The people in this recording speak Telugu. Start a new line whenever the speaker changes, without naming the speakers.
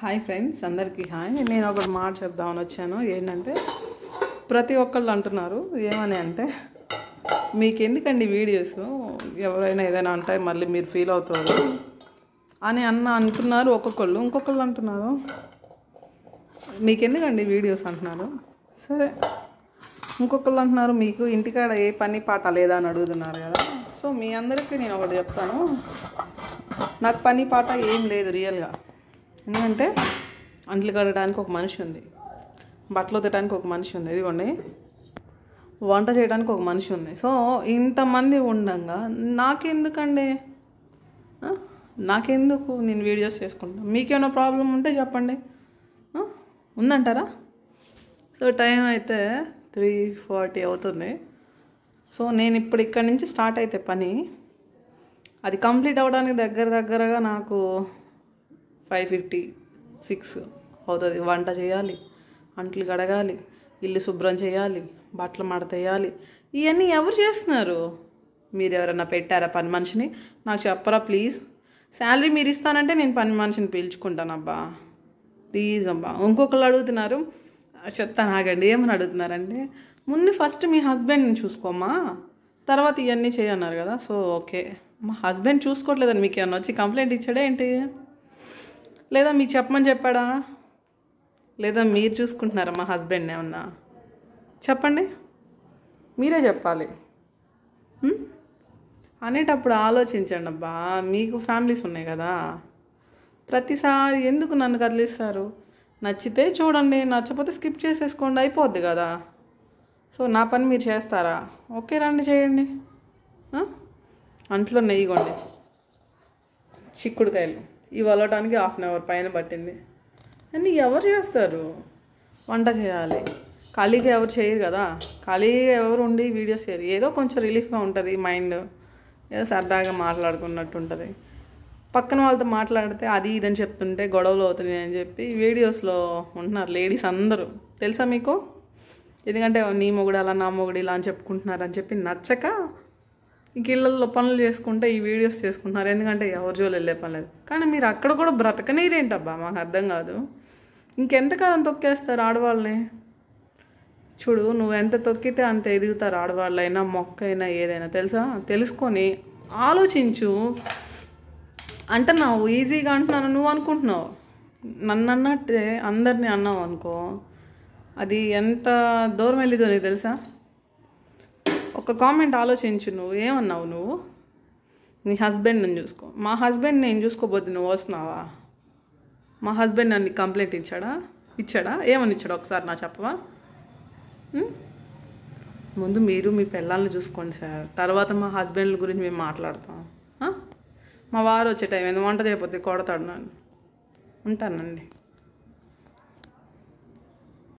హాయ్ ఫ్రెండ్స్ అందరికీ హాయ్ నేను ఒకటి మాట చెప్దామని వచ్చాను ఏంటంటే ప్రతి ఒక్కళ్ళు అంటున్నారు ఏమని అంటే మీకు ఎందుకండి వీడియోస్ ఎవరైనా ఏదైనా అంటే మళ్ళీ మీరు ఫీల్ అవుతారు అని అన్న అంటున్నారు ఒక్కొక్కళ్ళు ఇంకొకళ్ళు అంటున్నారు మీకు ఎందుకండి వీడియోస్ అంటున్నారు సరే ఇంకొకళ్ళు అంటున్నారు మీకు ఇంటికాడ ఏ పని పాట లేదా అని అడుగుతున్నారు కదా సో మీ అందరికీ నేను ఒకటి చెప్తాను నాకు పని పాట ఏం లేదు రియల్గా ఎందుకంటే అంట్లు కడగడానికి ఒక మనిషి ఉంది బట్టలు ఉతకడానికి ఒక మనిషి ఉంది ఇదిగోండి వంట చేయడానికి ఒక మనిషి ఉంది సో ఇంతమంది ఉండగా నాకెందుకండి నాకెందుకు నేను వీడియోస్ చేసుకుంటాను మీకేమైనా ప్రాబ్లం ఉంటే చెప్పండి ఉందంటారా సో టైం అయితే త్రీ ఫార్టీ అవుతుంది సో నేను ఇప్పుడు ఇక్కడ నుంచి స్టార్ట్ అయితే పని అది కంప్లీట్ అవ్వడానికి దగ్గర దగ్గరగా నాకు ఫైవ్ ఫిఫ్టీ సిక్స్ అవుతుంది వంట చేయాలి అంట్లు కడగాలి ఇల్లు శుభ్రం చేయాలి బట్టలు మడతేయాలి ఇవన్నీ ఎవరు చేస్తున్నారు మీరు ఎవరన్నా పెట్టారా పని మనిషిని నాకు చెప్పరా ప్లీజ్ శాలరీ మీరు ఇస్తానంటే నేను పని మనిషిని పిలుచుకుంటానబ్బా ప్లీజ్ అబ్బా ఇంకొకళ్ళు అడుగుతున్నారు చెప్తాను ఆగండి ఏమని అడుగుతున్నారంటే ముందు ఫస్ట్ మీ హస్బెండ్ని చూసుకోమ్మా తర్వాత ఇవన్నీ చేయన్నారు కదా సో ఓకే మా హస్బెండ్ చూసుకోవట్లేదని మీకు ఏమన్నా వచ్చి కంప్లైంట్ ఇచ్చాడే ఏంటి లేదా మీకు చెప్పమని చెప్పాడా లేదా మీరు చూసుకుంటున్నారా మా హస్బెండ్ ఏమన్నా చెప్పండి మీరే చెప్పాలి అనేటప్పుడు ఆలోచించండి అబ్బా మీకు ఫ్యామిలీస్ ఉన్నాయి కదా ప్రతిసారి ఎందుకు నన్ను కదిలిస్తారు నచ్చితే చూడండి నచ్చపోతే స్కిప్ చేసేసుకోండి అయిపోద్ది కదా సో నా పని మీరు చేస్తారా ఓకే రండి చేయండి అంట్లో నెయ్యిగోండి చిక్కుడుకాయలు ఇవి హాఫ్ అన్ అవర్ పైన పట్టింది అని ఎవరు చేస్తారు వంట చేయాలి ఖాళీగా ఎవరు చేయరు కదా ఖాళీగా ఎవరు ఉండి వీడియోస్ చేయరు ఏదో కొంచెం రిలీఫ్గా ఉంటుంది మైండ్ ఏదో సరదాగా మాట్లాడుకున్నట్టు ఉంటుంది పక్కన వాళ్ళతో మాట్లాడితే అది ఇదని చెప్తుంటే గొడవలు అవుతున్నాయి అని చెప్పి వీడియోస్లో ఉంటున్నారు లేడీస్ అందరూ తెలుసా మీకు ఎందుకంటే నీ మొగుడు అలా నా మొగుడు ఇలా అని చెప్పుకుంటున్నారని చెప్పి నచ్చక ఇళ్ళల్లో పనులు చేసుకుంటే ఈ వీడియోస్ చేసుకుంటున్నారు ఎందుకంటే ఎవరి జోలు వెళ్ళే పని లేదు కానీ మీరు అక్కడ కూడా బ్రతకనేరేంటబ్బా మాకు అర్థం కాదు ఇంకెంతకాలం తొక్కేస్తారు ఆడవాళ్ళని చూడు నువ్వు ఎంత తొక్కితే అంత ఎదుగుతారు ఆడవాళ్ళైనా అయినా ఏదైనా తెలుసా తెలుసుకొని ఆలోచించు అంటున్నావు ఈజీగా అంటున్నాను నువ్వు అనుకుంటున్నావు నన్ను అన్నట్టే అందరినీ అన్నావు అనుకో అది ఎంత దూరం వెళ్ళిదో నీకు తెలుసా ఒక కామెంట్ ఆలోచించు నువ్వు ఏమన్నావు నువ్వు నీ హస్బెండ్ నన్ను చూసుకో మా హస్బెండ్ నేను చూసుకోబోద్ది నువ్వు వస్తున్నావా మా హస్బెండ్ నన్ను కంప్లైంట్ ఇచ్చాడా ఇచ్చాడా ఏమని ఇచ్చాడు ఒకసారి నా చెప్పవా ముందు మీరు మీ పిల్లల్ని చూసుకోండి సార్ తర్వాత మా హస్బెండ్ల గురించి మేము మాట్లాడతాం మా వారు వచ్చే టైం ఏదో వంట చేయకపోతే కొడతాడు నన్ను ఉంటానండి